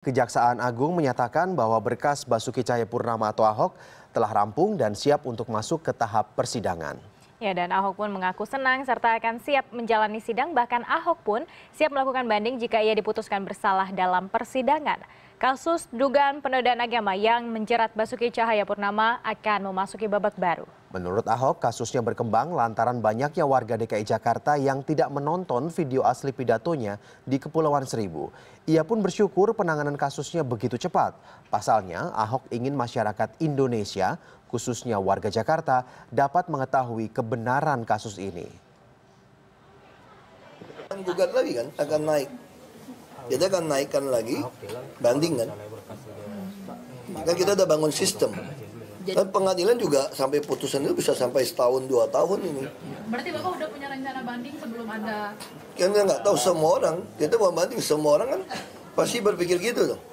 Kejaksaan Agung menyatakan bahwa berkas Basuki Cahayapurnama atau Ahok telah rampung dan siap untuk masuk ke tahap persidangan. Ya, dan Ahok pun mengaku senang serta akan siap menjalani sidang. Bahkan Ahok pun siap melakukan banding jika ia diputuskan bersalah dalam persidangan. Kasus dugaan penodaan agama yang menjerat Basuki Cahaya Purnama akan memasuki babak baru. Menurut Ahok, kasusnya berkembang lantaran banyaknya warga DKI Jakarta yang tidak menonton video asli pidatonya di Kepulauan Seribu. Ia pun bersyukur penanganan kasusnya begitu cepat. Pasalnya, Ahok ingin masyarakat Indonesia, khususnya warga Jakarta, dapat mengetahui kebenaran kasus ini. Gugat lagi kan akan naik jadi akan naikkan lagi ah, banding kan. Maka kita udah bangun sistem. Dan pengadilan juga sampai putusan itu bisa sampai setahun dua tahun ini. Berarti bapak udah punya rencana banding sebelum ada? Kita ya, nggak tahu semua orang. Kita mau banding semua orang kan pasti berpikir gitu loh.